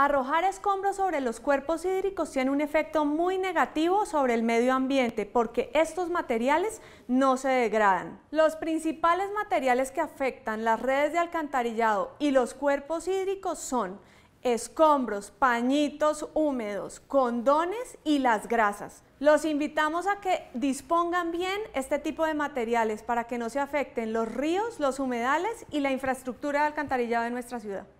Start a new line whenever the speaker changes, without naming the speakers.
Arrojar escombros sobre los cuerpos hídricos tiene un efecto muy negativo sobre el medio ambiente porque estos materiales no se degradan. Los principales materiales que afectan las redes de alcantarillado y los cuerpos hídricos son escombros, pañitos húmedos, condones y las grasas. Los invitamos a que dispongan bien este tipo de materiales para que no se afecten los ríos, los humedales y la infraestructura de alcantarillado de nuestra ciudad.